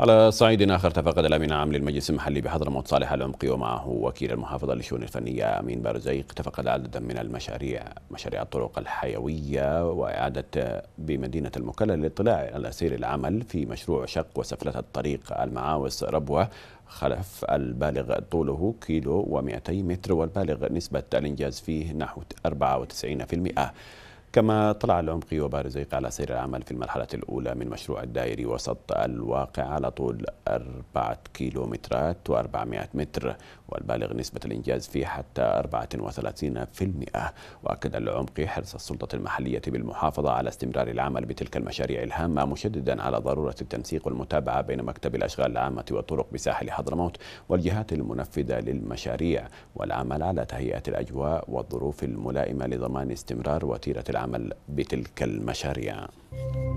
على صعيد آخر تفقد الأمين العام للمجلس المحلي بحضرموت صالح العمقي ومعه وكيل المحافظة للشؤون الفنية أمين بارزيق تفقد عددا من المشاريع مشاريع الطرق الحيوية وإعادة بمدينة المكلا للاطلاع على سير العمل في مشروع شق وسفلة الطريق المعاوس ربوة خلف البالغ طوله كيلو و200 متر والبالغ نسبة الإنجاز فيه نحو 94% كما طلع العمقي وبارزيق على سير العمل في المرحلة الأولى من مشروع الدائري وسط الواقع على طول 4 كيلومترات و400 متر والبالغ نسبة الإنجاز فيه حتى 34% وأكد العمقي حرص السلطة المحلية بالمحافظة على استمرار العمل بتلك المشاريع الهامة مشددا على ضرورة التنسيق والمتابعة بين مكتب الأشغال العامة والطرق بساحل حضرموت والجهات المنفذة للمشاريع والعمل على تهيئة الأجواء والظروف الملائمة لضمان استمرار وتيرة العمل العمل بتلك المشاريع